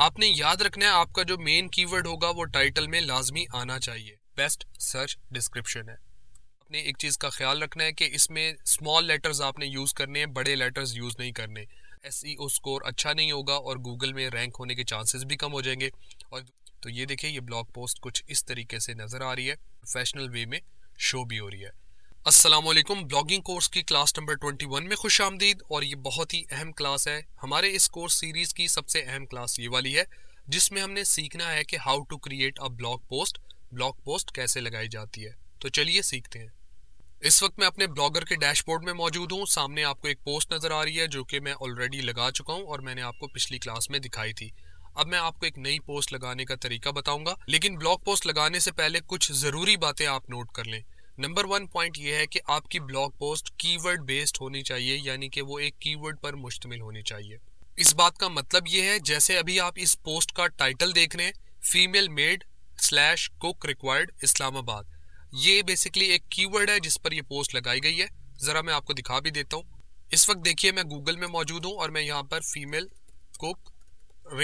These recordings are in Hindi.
आपने याद रखना है आपका जो मेन कीवर्ड होगा वो टाइटल में लाजमी आना चाहिए बेस्ट सर्च डिस्क्रिप्शन है आपने एक चीज़ का ख्याल रखना है कि इसमें स्मॉल लेटर्स आपने यूज़ करने हैं बड़े लेटर्स यूज़ नहीं करने एस स्कोर e अच्छा नहीं होगा और गूगल में रैंक होने के चांसेस भी कम हो जाएंगे और तो ये देखिए ये ब्लॉग पोस्ट कुछ इस तरीके से नज़र आ रही है प्रोफेशनल वे में शो भी हो रही है असलम ब्लॉगिंग कोर्स की क्लास नंबर 21 में खुश आमदीद और ये बहुत ही अहम क्लास है हमारे इस कोर्स सीरीज़ की सबसे अहम क्लास ये वाली है जिसमें हमने सीखना है कि how to create a blog post blog post कैसे लगाई जाती है तो चलिए सीखते हैं इस वक्त मैं अपने ब्लॉगर के डैशबोर्ड में मौजूद हूँ सामने आपको एक पोस्ट नज़र आ रही है जो कि मैं ऑलरेडी लगा चुका हूँ और मैंने आपको पिछली क्लास में दिखाई थी अब मैं आपको एक नई पोस्ट लगाने का तरीका बताऊंगा लेकिन ब्लॉग पोस्ट लगाने से पहले कुछ ज़रूरी बातें आप नोट कर लें नंबर वन पॉइंट ये है कि आपकी ब्लॉग पोस्ट कीवर्ड बेस्ड होनी चाहिए यानी कि वो एक कीवर्ड पर मुश्तमिल होनी चाहिए इस बात का मतलब ये है जैसे अभी आप इस पोस्ट का टाइटल देख रहे हैं female maid slash cook required Islamabad ये बेसिकली एक कीवर्ड है जिस पर यह पोस्ट लगाई गई है ज़रा मैं आपको दिखा भी देता हूँ इस वक्त देखिए मैं गूगल में मौजूद हूँ और मैं यहाँ पर फीमेल कुक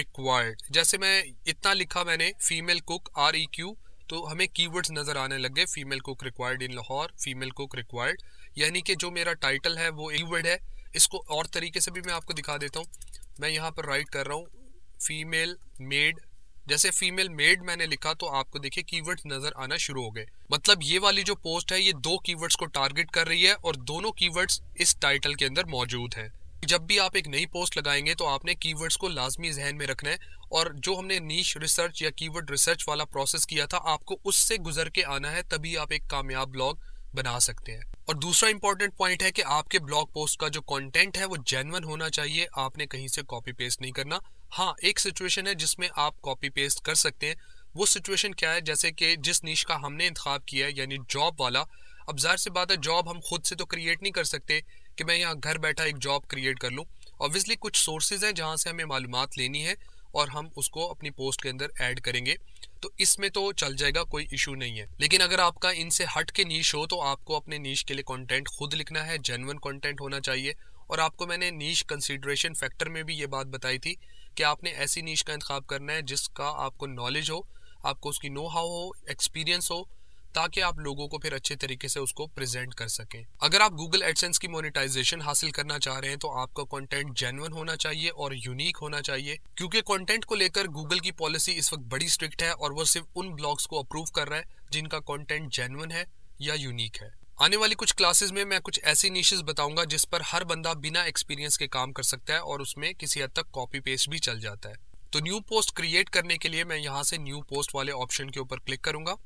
रिक्वायर्ड जैसे मैं इतना लिखा मैंने female cook R E Q तो हमें कीवर्ड्स नज़र आने लगे female cook required in Lahore female cook required यानी कि जो मेरा टाइटल है वो कीवर्ड है इसको और तरीके से भी मैं आपको दिखा देता हूँ मैं यहाँ पर राइट कर रहा हूँ फीमेल मेड जैसे फीमेल मेड मैंने लिखा तो आपको देखिए कीवर्ड्स नजर आना शुरू हो गए मतलब ये वाली जो पोस्ट है ये दो कीवर्ड्स को टारगेट कर रही है और दोनों कीवर्ड्स इस टाइटल के अंदर मौजूद हैं जब भी आप एक नई पोस्ट लगाएंगे तो आपने कीवर्ड्स को लाजमी जहन में रखना है और जो हमने नीच रिसर्च या कीवर्ड रिसर्च वाला प्रोसेस किया था आपको उससे गुजर के आना है तभी आप एक कामयाब ब्लॉग बना सकते हैं और दूसरा इंपॉर्टेंट पॉइंट है कि आपके ब्लॉग पोस्ट का जो कंटेंट है वो जेनवन होना चाहिए आपने कहीं से कॉपी पेस्ट नहीं करना हाँ एक सिचुएशन है जिसमें आप कॉपी पेस्ट कर सकते हैं वो सिचुएशन क्या है जैसे कि जिस नीच का हमने इंतखा किया है यानी जॉब वाला अब जाहिर सी बात है जॉब हम खुद से तो क्रिएट नहीं कर सकते कि मैं यहाँ घर बैठा एक जॉब क्रिएट कर लूँ ऑब्वियसली कुछ सोर्सेज हैं जहाँ से हमें मालूम लेनी है और हम उसको अपनी पोस्ट के अंदर ऐड करेंगे तो इसमें तो चल जाएगा कोई इशू नहीं है लेकिन अगर आपका इनसे हट के नीच हो तो आपको अपने नीच के लिए कंटेंट खुद लिखना है जेनवन कंटेंट होना चाहिए और आपको मैंने नीच कंसिड्रेशन फैक्टर में भी ये बात बताई थी कि आपने ऐसी नीच का इंतखा करना है जिसका आपको नॉलेज हो आपको उसकी नो हाउ हो एक्सपीरियंस हो ताकि आप लोगों को फिर अच्छे तरीके से उसको प्रेजेंट कर सके अगर आप गूगल एडसेंस की मोनिटाइजेशन हासिल करना चाह रहे हैं तो आपका कंटेंट जेनुअन होना चाहिए और यूनिक होना चाहिए क्योंकि कंटेंट को लेकर गूगल की पॉलिसी इस वक्त बड़ी स्ट्रिक्ट है और वो सिर्फ उन ब्लॉग्स को अप्रूव कर रहा है जिनका कॉन्टेंट जेनुअन है या यूनिक है आने वाली कुछ क्लासेस में मैं कुछ ऐसी निशेज बताऊंगा जिस पर हर बंदा बिना एक्सपीरियंस के काम कर सकता है और उसमें किसी हद तक कॉपी पेस्ट भी चल जाता है तो न्यू पोस्ट क्रिएट करने के लिए मैं यहाँ से न्यू पोस्ट वाले ऑप्शन के ऊपर क्लिक करूंगा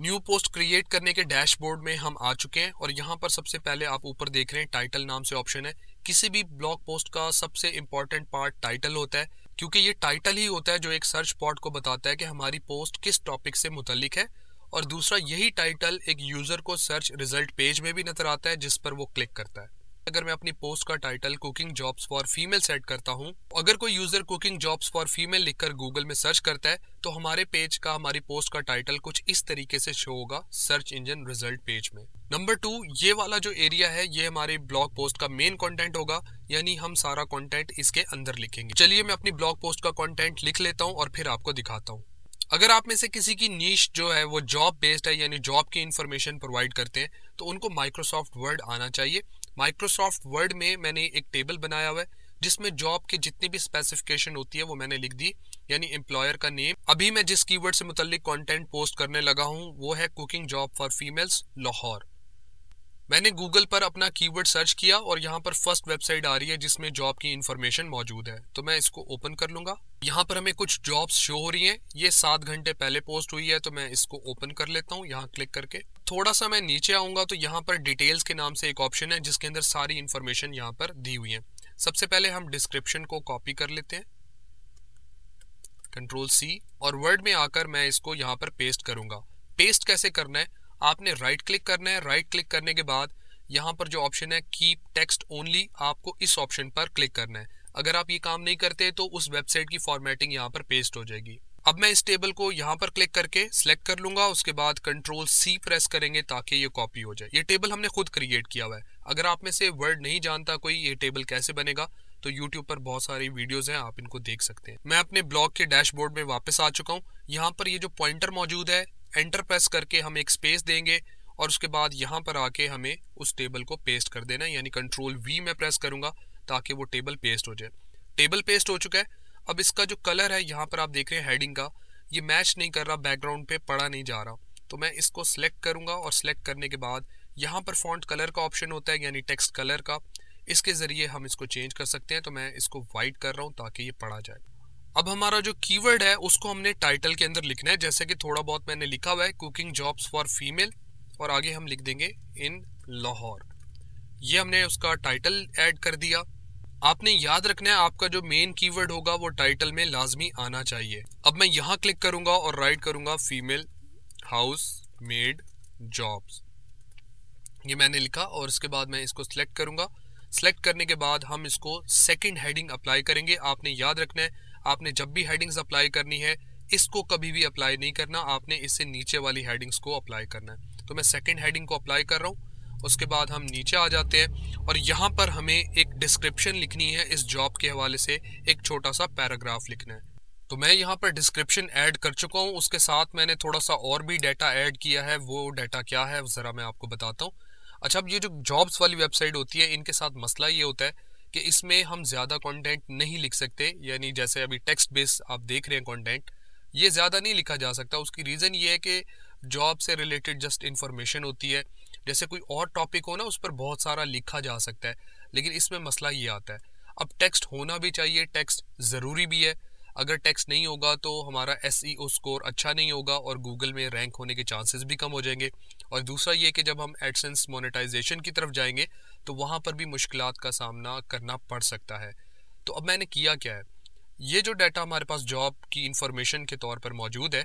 न्यू पोस्ट क्रिएट करने के डैशबोर्ड में हम आ चुके हैं और यहाँ पर सबसे पहले आप ऊपर देख रहे हैं टाइटल नाम से ऑप्शन है किसी भी ब्लॉग पोस्ट का सबसे इम्पोर्टेंट पार्ट टाइटल होता है क्योंकि ये टाइटल ही होता है जो एक सर्च पॉट को बताता है कि हमारी पोस्ट किस टॉपिक से मुतलिक है और दूसरा यही टाइटल एक यूज़र को सर्च रिजल्ट पेज में भी नज़र आता है जिस पर वो क्लिक करता है अगर मैं अपनी पोस्ट का title cooking jobs for female set करता हूँ अगर कोई user cooking jobs for female लिखकर गूगल में सर्च करता है तो हमारे पेज का हमारी पोस्ट का टाइटल कुछ इस तरीके से शो होगा सर्च इंजन रिजल्ट पेज में नंबर टू ये वाला जो एरिया है ये हमारे ब्लॉग पोस्ट का मेन कंटेंट होगा यानी हम सारा कंटेंट इसके अंदर लिखेंगे चलिए मैं अपनी ब्लॉग पोस्ट का कंटेंट लिख लेता हूँ और फिर आपको दिखाता हूँ अगर आप में से किसी की नीच जो है वो जॉब बेस्ड है यानी जॉब की इन्फॉर्मेशन प्रोवाइड करते हैं तो उनको माइक्रोसॉफ्ट वर्ड आना चाहिए माइक्रोसॉफ्ट वर्ड में मैंने एक टेबल बनाया हुआ है जिसमें जॉब की जितनी भी स्पेसिफिकेशन होती है वो मैंने लिख दी यानी एम्प्लॉयर का नेम अभी मैं जिस कीवर्ड से मुतलिक कंटेंट पोस्ट करने लगा हूँ वो है cooking job for females Lahore मैंने गूगल पर अपना कीवर्ड सर्च किया और यहाँ पर फर्स्ट वेबसाइट आ रही है जिसमें जॉब की इन्फॉर्मेशन मौजूद है तो मैं इसको ओपन कर लूंगा यहाँ पर हमें कुछ जॉब्स शो हो रही हैं ये सात घंटे पहले पोस्ट हुई है तो मैं इसको ओपन कर लेता हूँ यहाँ क्लिक करके थोड़ा सा मैं नीचे आऊंगा तो यहाँ पर डिटेल्स के नाम से एक ऑप्शन है जिसके अंदर सारी इन्फॉर्मेशन यहाँ पर दी हुई है सबसे पहले हम डिस्क्रिप्शन को कॉपी कर लेते हैं कंट्रोल सी और वर्ड में आकर मैं इसको यहाँ पर पेस्ट करूंगा पेस्ट कैसे करना है आपने राइट क्लिक करना है राइट क्लिक करने के बाद यहाँ पर जो ऑप्शन है कीप टेक्स्ट ओनली आपको इस ऑप्शन पर क्लिक करना है अगर आप ये काम नहीं करते तो उस वेबसाइट की फॉर्मेटिंग यहाँ पर पेस्ट हो जाएगी अब मैं इस टेबल को यहाँ पर क्लिक करके सिलेक्ट कर लूंगा उसके बाद कंट्रोल सी प्रेस करेंगे ताकि ये कॉपी हो जाए ये टेबल हमने खुद क्रिएट किया हुआ है अगर आप में से वर्ड नहीं जानता कोई ये टेबल कैसे बनेगा तो YouTube पर बहुत सारी वीडियोस हैं आप इनको देख सकते हैं मैं अपने ब्लॉग के डैशबोर्ड में वापस आ चुका हूँ यहाँ पर ये जो पॉइंटर मौजूद है एंटर प्रेस करके हम एक स्पेस देंगे और उसके बाद यहाँ पर आके हमें उस टेबल को पेस्ट कर देना यानी कंट्रोल वी मैं प्रेस करूँगा ताकि वो टेबल पेस्ट हो जाए टेबल पेस्ट हो चुका है अब इसका जो कलर है यहाँ पर आप देख रहे हैं हेडिंग का ये मैच नहीं कर रहा बैकग्राउंड पे पड़ा नहीं जा रहा तो मैं इसको सिलेक्ट करूँगा और सिलेक्ट करने के बाद यहाँ पर फॉन्ट कलर का ऑप्शन होता है यानी टेक्स्ट कलर का इसके ज़रिए हम इसको चेंज कर सकते हैं तो मैं इसको वाइट कर रहा हूँ ताकि ये पढ़ा जाए अब हमारा जो कीवर्ड है उसको हमने टाइटल के अंदर लिखना है जैसे कि थोड़ा बहुत मैंने लिखा हुआ है कुकिंग जॉब्स फॉर फीमेल और आगे हम लिख देंगे इन लाहौर ये हमने उसका टाइटल ऐड कर दिया आपने याद रखना है आपका जो मेन कीवर्ड होगा वो टाइटल में लाजमी आना चाहिए अब मैं यहाँ क्लिक करूंगा और राइट करूंगा फीमेल हाउस मेड जॉब्स ये मैंने लिखा और उसके बाद मैं इसको सिलेक्ट करूंगा सेलेक्ट करने के बाद हम इसको सेकंड हेडिंग अप्लाई करेंगे आपने याद रखना है आपने जब भी हेडिंग्स अप्लाई करनी है इसको कभी भी अप्लाई नहीं करना आपने इससे नीचे वाली हेडिंग्स को अप्लाई करना है तो मैं सेकंड हेडिंग को अप्लाई कर रहा हूँ उसके बाद हम नीचे आ जाते हैं और यहाँ पर हमें एक डिस्क्रिप्शन लिखनी है इस जॉब के हवाले से एक छोटा सा पैराग्राफ लिखना है तो मैं यहाँ पर डिस्क्रिप्शन ऐड कर चुका हूँ उसके साथ मैंने थोड़ा सा और भी डाटा ऐड किया है वो डाटा क्या है ज़रा मैं आपको बताता हूँ अच्छा अब ये जो जॉब्स वाली वेबसाइट होती है इनके साथ मसला ये होता है कि इसमें हम ज़्यादा कंटेंट नहीं लिख सकते यानी जैसे अभी टेक्स्ट बेस आप देख रहे हैं कंटेंट ये ज़्यादा नहीं लिखा जा सकता उसकी रीज़न ये है कि जॉब से रिलेटेड जस्ट इन्फॉर्मेशन होती है जैसे कोई और टॉपिक हो ना उस पर बहुत सारा लिखा जा सकता है लेकिन इसमें मसला ये आता है अब टेक्स्ट होना भी चाहिए टेक्स्ट ज़रूरी भी है अगर टेक्स्ट नहीं होगा तो हमारा एस स्कोर e अच्छा नहीं होगा और गूगल में रैंक होने के चांसेस भी कम हो जाएंगे और दूसरा ये कि जब हम एडसेंस मोनेटाइजेशन की तरफ जाएंगे तो वहाँ पर भी मुश्किल का सामना करना पड़ सकता है तो अब मैंने किया क्या है ये जो डाटा हमारे पास जॉब की इंफॉर्मेशन के तौर पर मौजूद है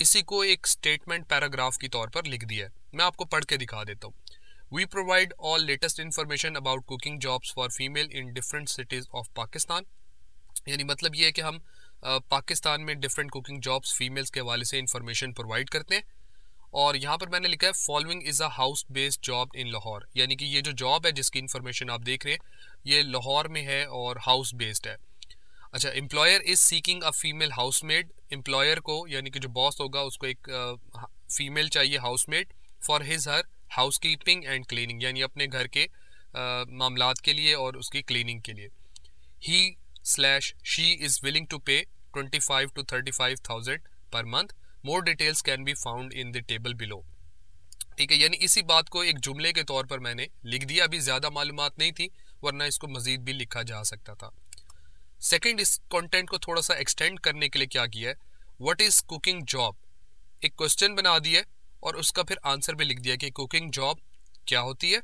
इसी को एक स्टेटमेंट पैराग्राफ के तौर पर लिख दिया है मैं आपको पढ़ के दिखा देता हूँ we provide all latest information about cooking jobs for female in different cities of Pakistan यानी मतलब ये है कि हम पाकिस्तान में डिफरेंट कुकिंग जॉब्स फीमेल्स के हवाले से इन्फॉर्मेशन प्रोवाइड करते हैं और यहाँ पर मैंने लिखा है following is a house based job in Lahore यानी कि ये जो जॉब है जिसकी इन्फॉर्मेशन आप देख रहे हैं ये लाहौर में है और हाउस बेस्ड है अच्छा employer is seeking a female housemaid employer को यानी कि जो बॉस होगा उसको एक फीमेल चाहिए housemaid for his her housekeeping and cleaning यानी अपने घर के मामला के लिए और उसकी क्लीनिंग के लिए he slash she is willing to pay twenty five to thirty five thousand per month more details can be found in the table below ठीक है यानी इसी बात को एक जुमले के तौर पर मैंने लिख दिया अभी ज़्यादा मालूम नहीं थी वरना इसको मज़ीद भी लिखा जा सकता था सेकेंड इस कॉन्टेंट को थोड़ा सा एक्सटेंड करने के लिए क्या किया है वट इज़ कुकिंग जॉब एक क्वेश्चन बना दिया और उसका फिर आंसर भी लिख दिया कि कुकिंग जॉब क्या होती है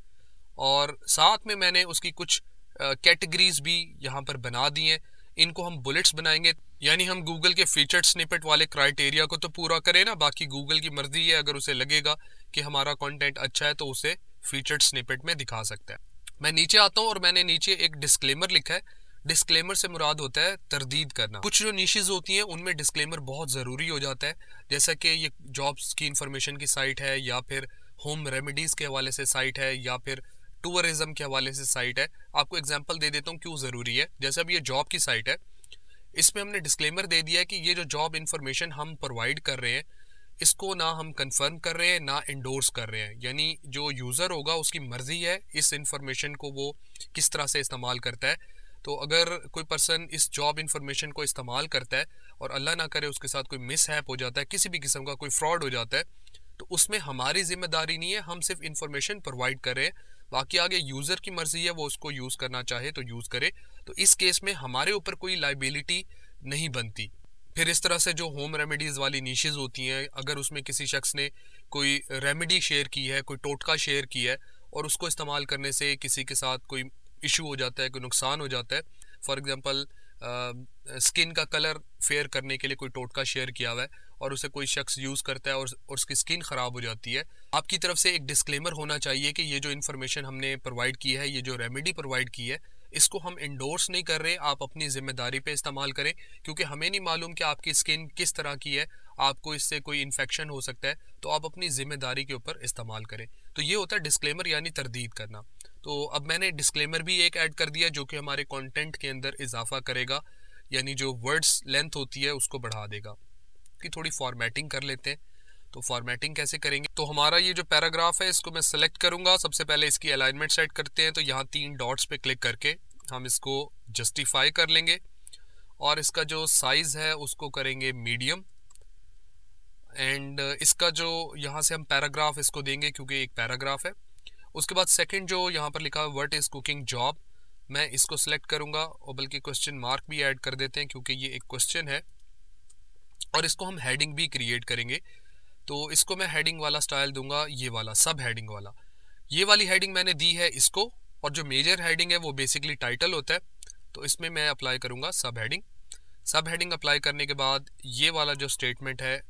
और साथ में मैंने उसकी कुछ कैटेगरीज भी यहाँ पर बना दी हैं इनको हम बुलेट्स बनाएंगे यानी हम गूगल के फीचर स्निपेट वाले क्राइटेरिया को तो पूरा करें ना बाकी गूगल की मर्जी है अगर उसे लगेगा कि हमारा कंटेंट अच्छा है तो उसे फीचर्ड स्निपेट में दिखा सकता है मैं नीचे आता हूँ और मैंने नीचे एक डिस्क्लेमर लिखा है डिस्क्लेमर से मुराद होता है तरदीद करना कुछ जो नीशेज होती हैं उनमें डिस्क्लेमर बहुत ज़रूरी हो जाता है जैसा कि ये जॉब्स की इंफॉर्मेशन की साइट है या फिर होम रेमेडीज़ के हवाले से साइट है या फिर टूरिज़म के हवाले से साइट है आपको एग्जांपल दे देता हूँ क्यों ज़रूरी है जैसे अब ये जॉब की साइट है इसमें हमने डिस्क्लेमर दे दिया कि ये जो जॉब इन्फॉर्मेशन हम प्रोवाइड कर रहे हैं इसको ना हम कंफर्म कर रहे हैं ना इंडोर्स कर रहे हैं यानी जो यूज़र होगा उसकी मर्ज़ी है इस इंफॉर्मेशन को वो किस तरह से इस्तेमाल करता है तो अगर कोई पर्सन इस जॉब इन्फॉर्मेशन को इस्तेमाल करता है और अल्लाह ना करे उसके साथ कोई मिस हैप हो जाता है किसी भी किस्म का कोई फ्रॉड हो जाता है तो उसमें हमारी जिम्मेदारी नहीं है हम सिर्फ इन्फॉर्मेशन प्रोवाइड करें बाकी आगे यूज़र की मर्ज़ी है वो उसको यूज़ करना चाहे तो यूज़ करे तो इस केस में हमारे ऊपर कोई लाइबिलिटी नहीं बनती फिर इस तरह से जो होम रेमेडीज़ वाली नीशेज़ होती हैं अगर उसमें किसी शख्स ने कोई रेमेडी शेयर की है कोई टोटका शेयर किया है और उसको इस्तेमाल करने से किसी के साथ कोई इशू हो जाता है कोई नुकसान हो जाता है फॉर एग्ज़ाम्पल स्किन का कलर फेयर करने के लिए कोई टोटका शेयर किया हुआ है और उसे कोई शख्स यूज़ करता है और, और उसकी स्किन ख़राब हो जाती है आपकी तरफ से एक डिस्क्लेमर होना चाहिए कि ये जो इन्फॉर्मेशन हमने प्रोवाइड की है ये जो रेमेडी प्रोवाइड की है इसको हम इंडोर्स नहीं कर रहे आप अपनी ज़िम्मेदारी पे इस्तेमाल करें क्योंकि हमें नहीं मालूम कि आपकी स्किन किस तरह की है आपको इससे कोई इन्फेक्शन हो सकता है तो आप अपनी ज़िम्मेदारी के ऊपर इस्तेमाल करें तो ये होता है डिस्क्लेमर यानी तरदीद करना तो अब मैंने डिस्क्लेमर भी एक ऐड कर दिया जो कि हमारे कॉन्टेंट के अंदर इजाफा करेगा यानी जो वर्ड्स लेंथ होती है उसको बढ़ा देगा कि थोड़ी फॉर्मेटिंग कर लेते हैं तो फॉर्मेटिंग कैसे करेंगे तो हमारा ये जो पैराग्राफ है इसको मैं सेलेक्ट करूंगा सबसे पहले इसकी अलाइनमेंट सेट करते हैं तो यहाँ तीन डॉट्स पे क्लिक करके हम इसको जस्टिफाई कर लेंगे और इसका जो साइज़ है उसको करेंगे मीडियम एंड इसका जो यहाँ से हम पैराग्राफ इसको देंगे क्योंकि एक पैराग्राफ है उसके बाद सेकेंड जो यहाँ पर लिखा है वर्ट इज़ कुकिंग जॉब मैं इसको सिलेक्ट करूंगा और बल्कि क्वेश्चन मार्क भी ऐड कर देते हैं क्योंकि ये एक क्वेश्चन है और इसको हम हेडिंग भी क्रिएट करेंगे तो इसको मैं हेडिंग वाला स्टाइल दूंगा ये वाला सब हेडिंग वाला ये वाली हेडिंग मैंने दी है इसको और जो मेजर हेडिंग है वो बेसिकली टाइटल होता है तो इसमें मैं अप्लाई करूंगा सब हेडिंग सब हेडिंग अप्लाई करने के बाद ये वाला जो स्टेटमेंट है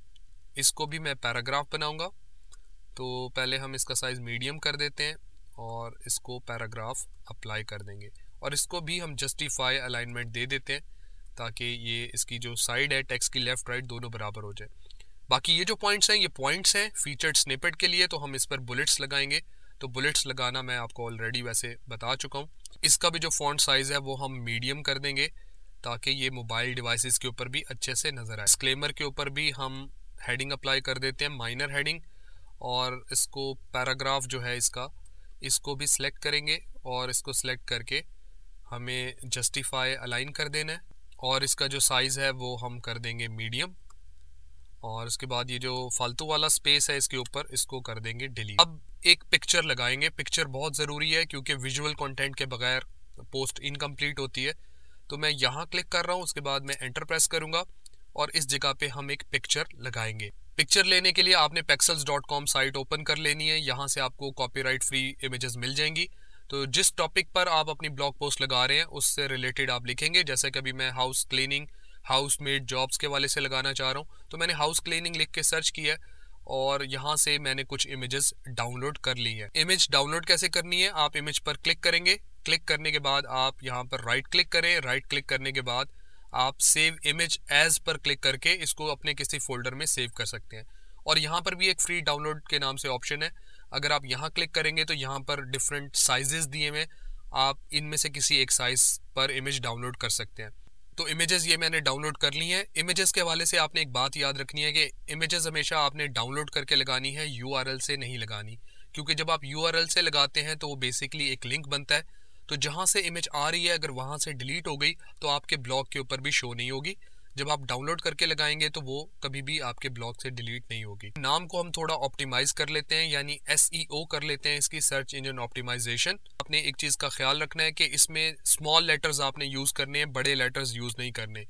इसको भी मैं पैराग्राफ बनाऊँगा तो पहले हम इसका साइज़ मीडियम कर देते हैं और इसको पैराग्राफ अप्लाई कर देंगे और इसको भी हम जस्टिफाई अलाइनमेंट दे देते हैं ताकि ये इसकी जो साइड है टेक्स्ट की लेफ़्ट राइट दोनों बराबर हो जाए बाकी ये जो पॉइंट्स हैं ये पॉइंट्स हैं फीचर्ड स्निपेट के लिए तो हम इस पर बुलेट्स लगाएंगे तो बुलेट्स लगाना मैं आपको ऑलरेडी वैसे बता चुका हूँ इसका भी जो फॉन्ट साइज़ है वो हम मीडियम कर देंगे ताकि ये मोबाइल डिवाइसेस के ऊपर भी अच्छे से नज़र आए स्क्लेमर के ऊपर भी हम हेडिंग अप्लाई कर देते हैं माइनर हेडिंग और इसको पैराग्राफ जो है इसका इसको भी सिलेक्ट करेंगे और इसको सिलेक्ट करके हमें जस्टिफाई अलाइन कर देना है और इसका जो साइज़ है वो हम कर देंगे मीडियम और उसके बाद ये जो फालतू वाला स्पेस है इसके ऊपर इसको कर देंगे डिलीट अब एक पिक्चर लगाएंगे पिक्चर बहुत ज़रूरी है क्योंकि विजुअल कंटेंट के बगैर पोस्ट इनकम्प्लीट होती है तो मैं यहाँ क्लिक कर रहा हूँ उसके बाद मैं एंटर प्रेस करूंगा और इस जगह पे हम एक पिक्चर लगाएंगे पिक्चर लेने के लिए आपने Pexels dot com site open कर लेनी है यहाँ से आपको कॉपी फ्री इमेजेस मिल जाएंगी तो जिस टॉपिक पर आप अपनी ब्लॉग पोस्ट लगा रहे हैं उससे रिलेटेड आप लिखेंगे जैसे कभी मैं house cleaning house maid jobs के वाले से लगाना चाह रहा हूँ तो मैंने हाउस क्लीनिंग लिख के सर्च किया और यहाँ से मैंने कुछ इमेजेस डाउनलोड कर ली है इमेज डाउनलोड कैसे करनी है आप इमेज पर क्लिक करेंगे क्लिक करने के बाद आप यहाँ पर राइट क्लिक करें राइट क्लिक करने के बाद आप सेव इमेज एज पर क्लिक करके इसको अपने किसी फोल्डर में सेव कर सकते हैं और यहाँ पर भी एक फ्री डाउनलोड के नाम से ऑप्शन है अगर आप यहाँ क्लिक करेंगे तो यहाँ पर डिफरेंट साइजेस दिए हुए आप इनमें से किसी एक साइज पर इमेज डाउनलोड कर सकते हैं तो इमेजेस ये मैंने डाउनलोड कर ली हैं इमेजेस के हवाले से आपने एक बात याद रखनी है कि इमेजेस हमेशा आपने डाउनलोड करके लगानी है यू से नहीं लगानी क्योंकि जब आप यू से लगाते हैं तो वो बेसिकली एक लिंक बनता है तो जहाँ से इमेज आ रही है अगर वहाँ से डिलीट हो गई तो आपके ब्लॉग के ऊपर भी शो नहीं होगी जब आप डाउनलोड करके लगाएंगे तो वो कभी भी आपके ब्लॉग से डिलीट नहीं होगी नाम को हम थोड़ा ऑप्टिमाइज कर लेते हैं यानी एस e कर लेते हैं इसकी सर्च इंजन ऑप्टिमाइजेशन आपने एक चीज़ का ख्याल रखना है कि इसमें स्मॉल लेटर्स आपने यूज़ करने हैं बड़े लेटर्स यूज़ नहीं करने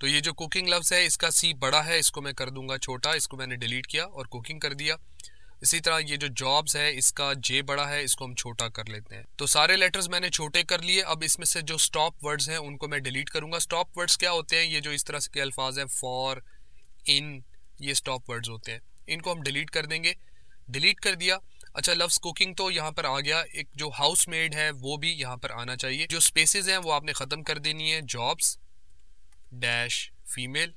तो ये जो कुकिंग लफ्ज़ है इसका सी बड़ा है इसको मैं कर दूंगा छोटा इसको मैंने डिलीट किया और कुकिंग कर दिया इसी तरह ये जो जॉब्स है इसका जे बड़ा है इसको हम छोटा कर लेते हैं तो सारे लेटर्स मैंने छोटे कर लिए अब इसमें से जो स्टॉप वर्ड्स हैं उनको मैं डिलीट करूंगा स्टॉप वर्ड्स क्या होते हैं ये जो इस तरह के अल्फाज हैं फॉर इन ये स्टॉप वर्ड्स होते हैं इनको हम डिलीट कर देंगे डिलीट कर दिया अच्छा लव्स कुकिंग तो यहाँ पर आ गया एक जो हाउस मेड है वो भी यहाँ पर आना चाहिए जो स्पेसिस हैं वो आपने ख़त्म कर देनी है jobs dash female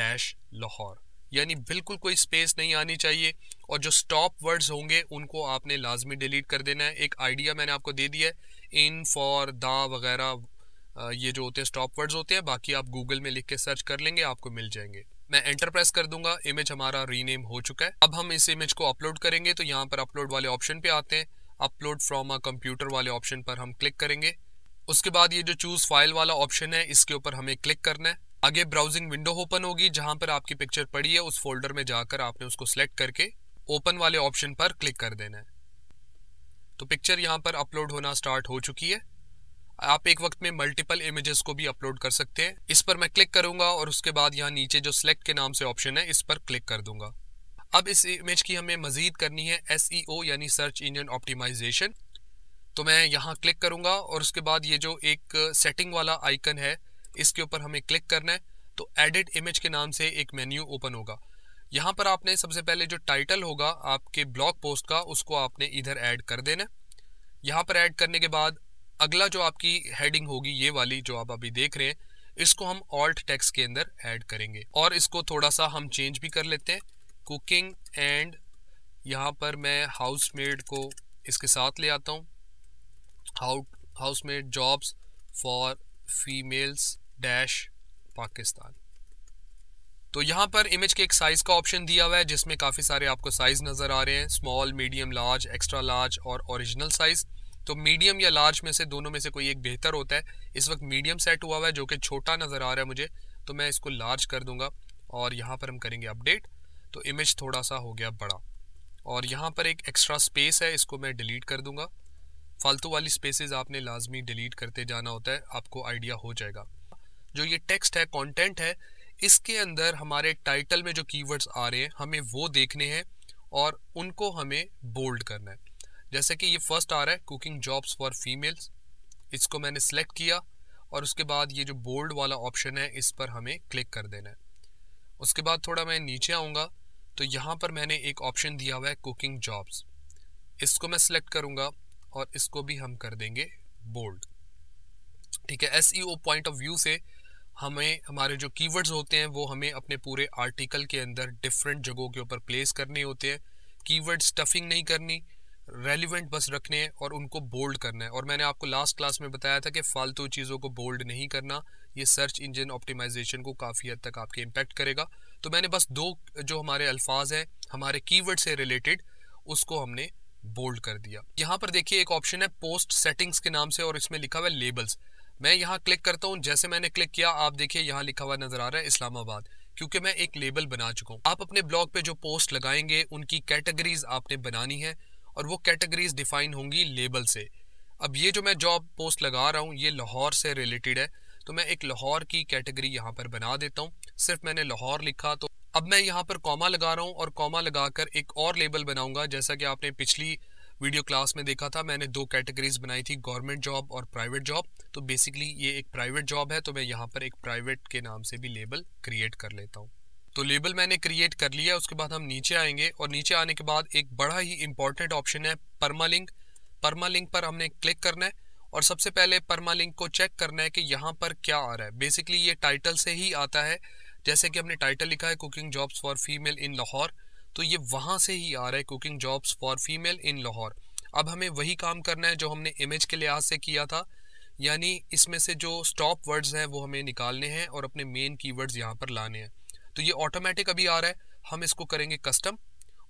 dash Lahore यानी बिल्कुल कोई स्पेस नहीं आनी चाहिए और जो स्टॉप वर्ड्स होंगे उनको आपने लाजमी डिलीट कर देना है एक आइडिया मैंने आपको दे दिया है इन फॉर दा वगैरह ये जो होते हैं स्टॉप वर्ड्स होते हैं बाकी आप गूगल में लिख के सर्च कर लेंगे आपको मिल जाएंगे मैं एंटर प्रेस कर दूंगा इमेज हमारा रीनेम हो चुका है अब हम इस इमेज को अपलोड करेंगे तो यहाँ पर अपलोड वाले ऑप्शन पे आते हैं अपलोड फ्रॉम अ कंप्यूटर वाले ऑप्शन पर हम क्लिक करेंगे उसके बाद ये जो चूज़ फाइल वाला ऑप्शन है इसके ऊपर हमें क्लिक करना है आगे ब्राउजिंग विंडो ओपन होगी जहां पर आपकी पिक्चर पड़ी है उस फोल्डर में जाकर आपने उसको सेलेक्ट करके ओपन वाले ऑप्शन पर क्लिक कर देना है तो पिक्चर यहाँ पर अपलोड होना स्टार्ट हो चुकी है आप एक वक्त में मल्टीपल इमेजेस को भी अपलोड कर सकते हैं इस पर मैं क्लिक करूंगा और उसके बाद यहाँ नीचे जो सिलेक्ट के नाम से ऑप्शन है इस पर क्लिक कर दूंगा अब इस इमेज की हमें मजीद करनी है एस e यानी सर्च इंजन ऑप्टिमाइजेशन तो मैं यहाँ क्लिक करूंगा और उसके बाद ये जो एक सेटिंग वाला आइकन है इसके ऊपर हमें क्लिक करना है तो एडिट इमेज के नाम से एक मेन्यू ओपन होगा यहाँ पर आपने सबसे पहले जो टाइटल होगा आपके ब्लॉग पोस्ट का उसको आपने इधर ऐड कर देना यहाँ पर ऐड करने के बाद अगला जो आपकी हेडिंग होगी ये वाली जो आप अभी देख रहे हैं इसको हम ऑल्ट टेक्स के अंदर ऐड करेंगे और इसको थोड़ा सा हम चेंज भी कर लेते हैं कुकिंग एंड यहाँ पर मैं हाउस मेड को इसके साथ ले आता हूँ house maid jobs for females dash Pakistan तो यहाँ पर इमेज के एक साइज़ का ऑप्शन दिया हुआ है जिसमें काफ़ी सारे आपको साइज़ नज़र आ रहे हैं small medium large extra large और ओरिजिनल साइज़ तो मीडियम या लार्ज में से दोनों में से कोई एक बेहतर होता है इस वक्त मीडियम सेट हुआ हुआ है जो कि छोटा नज़र आ रहा है मुझे तो मैं इसको लार्ज कर दूंगा और यहाँ पर हम करेंगे अपडेट तो इमेज थोड़ा सा हो गया बड़ा और यहाँ पर एक एक्स्ट्रा स्पेस है इसको मैं डिलीट कर दूँगा फालतू वाली स्पेसेस आपने लाजमी डिलीट करते जाना होता है आपको आइडिया हो जाएगा जो ये टेक्स्ट है कंटेंट है इसके अंदर हमारे टाइटल में जो कीवर्ड्स आ रहे हैं हमें वो देखने हैं और उनको हमें बोल्ड करना है जैसे कि ये फर्स्ट आ रहा है कुकिंग जॉब्स फॉर फीमेल्स इसको मैंने सेलेक्ट किया और उसके बाद ये जो बोल्ड वाला ऑप्शन है इस पर हमें क्लिक कर देना है उसके बाद थोड़ा मैं नीचे आऊँगा तो यहाँ पर मैंने एक ऑप्शन दिया हुआ है कुकिंग जॉब्स इसको मैं सिलेक्ट करूँगा और इसको भी हम कर देंगे बोल्ड ठीक है एस पॉइंट ऑफ व्यू से हमें हमारे जो कीवर्ड्स होते हैं वो हमें अपने पूरे आर्टिकल के अंदर डिफरेंट जगहों के ऊपर प्लेस करने होते हैं कीवर्ड स्टफिंग नहीं करनी रेलिवेंट बस रखने हैं और उनको बोल्ड करना है और मैंने आपको लास्ट क्लास में बताया था कि फालतू चीज़ों को बोल्ड नहीं करना ये सर्च इंजन ऑप्टिमाइजेशन को काफ़ी हद तक आपके इम्पेक्ट करेगा तो मैंने बस दो जो हमारे अल्फाज हैं हमारे कीवर्ड से रिलेटेड उसको हमने बोल्ड कर दिया यहाँ पर देखिए एक ऑप्शन है पोस्ट सेटिंग्स के नाम से और इसमें लिखा हुआ है लेबल्स मैं यहाँ क्लिक करता हूँ जैसे मैंने क्लिक किया आप देखिए यहाँ लिखा हुआ नजर आ रहा है इस्लामाबाद क्योंकि मैं एक लेबल बना चुका हूँ आप अपने ब्लॉग पे जो पोस्ट लगाएंगे उनकी कैटेगरीज आपने बनानी है और वो कैटेगरीज डिफाइन होंगी लेबल से अब ये जो मैं जॉब पोस्ट लगा रहा हूँ ये लाहौर से रिलेटेड है तो मैं एक लाहौर की कैटेगरी यहाँ पर बना देता हूँ सिर्फ मैंने लाहौर लिखा तो अब मैं यहाँ पर कॉमा लगा रहा हूँ और कॉमा लगाकर एक और लेबल बनाऊंगा जैसा कि आपने पिछली वीडियो क्लास में देखा था मैंने दो कैटेगरीज बनाई थी गवर्नमेंट जॉब और प्राइवेट जॉब तो बेसिकली ये एक प्राइवेट जॉब है तो मैं यहाँ पर एक प्राइवेट के नाम से भी लेबल क्रिएट कर लेता हूँ तो लेबल मैंने क्रिएट कर लिया उसके बाद हम नीचे आएंगे और नीचे आने के बाद एक बड़ा ही इंपॉर्टेंट ऑप्शन है परमालिंक परमालिंक पर हमने क्लिक करना है और सबसे पहले परमालिंक को चेक करना है कि यहाँ पर क्या आ रहा है बेसिकली ये टाइटल से ही आता है जैसे कि हमने टाइटल लिखा है cooking jobs for female in Lahore तो ये वहाँ से ही आ रहा है cooking jobs for female in Lahore अब हमें वही काम करना है जो हमने इमेज के लिहाज से किया था यानी इसमें से जो स्टॉप वर्ड्स हैं वो हमें निकालने हैं और अपने मेन कीवर्ड्स यहाँ पर लाने हैं तो ये ऑटोमेटिक अभी आ रहा है हम इसको करेंगे कस्टम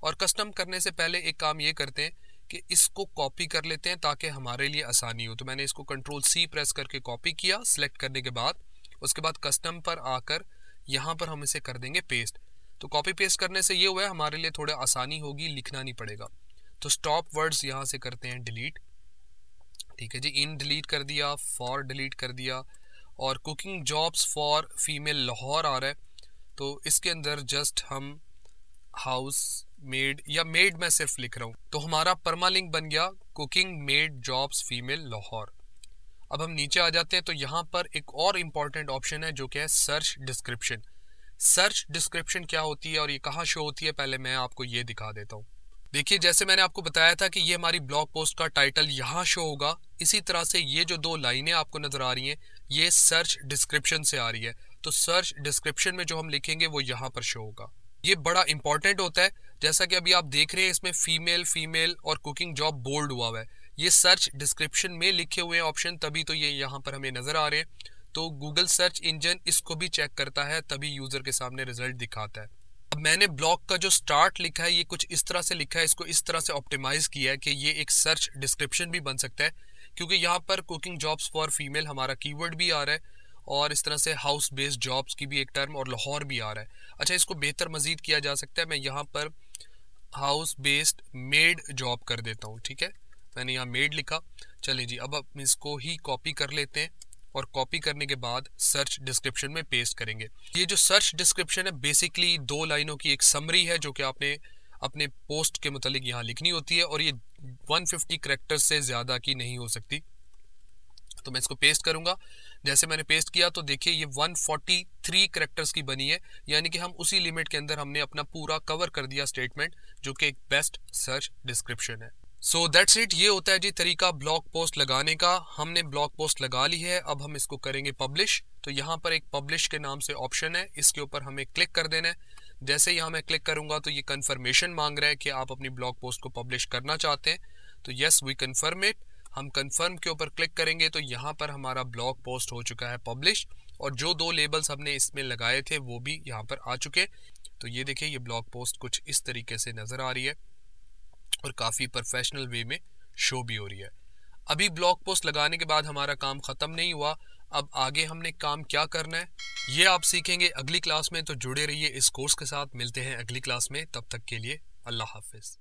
और कस्टम करने से पहले एक काम ये करते हैं कि इसको कॉपी कर लेते हैं ताकि हमारे लिए आसानी हो तो मैंने इसको कंट्रोल सी प्रेस करके कॉपी किया सिलेक्ट करने के बाद उसके बाद कस्टम पर आकर यहाँ पर हम इसे कर देंगे पेस्ट तो कॉपी पेस्ट करने से ये हुआ है हमारे लिए थोड़ा आसानी होगी लिखना नहीं पड़ेगा तो स्टॉप वर्ड्स यहाँ से करते हैं डिलीट ठीक है जी इन डिलीट कर दिया फॉर डिलीट कर दिया और cooking jobs for female Lahore आ रहा है तो इसके अंदर जस्ट हम हाउस मेड या मेड मैं सिर्फ लिख रहा हूँ तो हमारा परमा लिंक बन गया cooking maid jobs female Lahore अब हम नीचे आ जाते हैं तो यहाँ पर एक और इम्पॉर्टेंट ऑप्शन है जो कि है सर्च डिस्क्रिप्शन सर्च डिस्क्रिप्शन क्या होती है और ये कहाँ शो होती है पहले मैं आपको ये दिखा देता हूँ देखिए जैसे मैंने आपको बताया था कि ये हमारी ब्लॉग पोस्ट का टाइटल यहाँ शो होगा इसी तरह से ये जो दो लाइनें आपको नज़र आ रही हैं ये सर्च डिस्क्रिप्शन से आ रही है तो सर्च डिस्क्रिप्शन में जो हम लिखेंगे वो यहाँ पर शो होगा ये बड़ा इंपॉर्टेंट होता है जैसा कि अभी आप देख रहे हैं इसमें फीमेल फीमेल और कुकिंग जॉब बोल्ड हुआ हुआ है ये सर्च डिस्क्रिप्शन में लिखे हुए ऑप्शन तभी तो ये यहाँ पर हमें नज़र आ रहे हैं तो गूगल सर्च इंजन इसको भी चेक करता है तभी यूज़र के सामने रिजल्ट दिखाता है अब मैंने ब्लॉग का जो स्टार्ट लिखा है ये कुछ इस तरह से लिखा है इसको इस तरह से ऑप्टिमाइज किया है कि ये एक सर्च डिस्क्रिप्शन भी बन सकता है क्योंकि यहाँ पर कुकिंग जॉब्स फॉर फीमेल हमारा कीवर्ड भी आ रहा है और इस तरह से हाउस बेस्ड जॉब्स की भी एक टर्म और लाहौर भी आ रहा है अच्छा इसको बेहतर मजीद किया जा सकता है मैं यहाँ पर हाउस बेस्ड मेड जॉब कर देता हूँ ठीक है मैंने यहाँ मेड लिखा चले जी अब हम इसको ही कॉपी कर लेते हैं और कॉपी करने के बाद सर्च डिस्क्रिप्शन में पेस्ट करेंगे ये जो सर्च डिस्क्रिप्शन है बेसिकली दो लाइनों की एक समरी है जो कि आपने अपने पोस्ट के मुतालिक यहाँ लिखनी होती है और ये 150 फिफ्टी करेक्टर से ज़्यादा की नहीं हो सकती तो मैं इसको पेस्ट करूँगा जैसे मैंने पेस्ट किया तो देखिए ये 143 फोर्टी करेक्टर्स की बनी है यानी कि हम उसी लिमिट के अंदर हमने अपना पूरा कवर कर दिया स्टेटमेंट जो कि एक बेस्ट सर्च डिस्क्रिप्शन है सो दैट्स इट ये होता है जी तरीका ब्लॉग पोस्ट लगाने का हमने ब्लॉग पोस्ट लगा ली है अब हम इसको करेंगे पब्लिश तो यहाँ पर एक पब्लिश के नाम से ऑप्शन है इसके ऊपर हमें क्लिक कर देना है जैसे यहाँ मैं क्लिक करूंगा तो ये कन्फर्मेशन मांग रहा है कि आप अपनी ब्लॉग पोस्ट को पब्लिश करना चाहते हैं तो येस वी कन्फर्म इट हम कन्फर्म के ऊपर क्लिक करेंगे तो यहाँ पर हमारा ब्लॉग पोस्ट हो चुका है पब्लिश और जो दो लेबल्स हमने इसमें लगाए थे वो भी यहाँ पर आ चुके तो ये देखिए ये ब्लॉग पोस्ट कुछ इस तरीके से नज़र आ रही है और काफ़ी प्रोफेशनल वे में शो भी हो रही है अभी ब्लॉग पोस्ट लगाने के बाद हमारा काम ख़त्म नहीं हुआ अब आगे हमने काम क्या करना है ये आप सीखेंगे अगली क्लास में तो जुड़े रहिए इस कोर्स के साथ मिलते हैं अगली क्लास में तब तक के लिए अल्लाह हाफिज़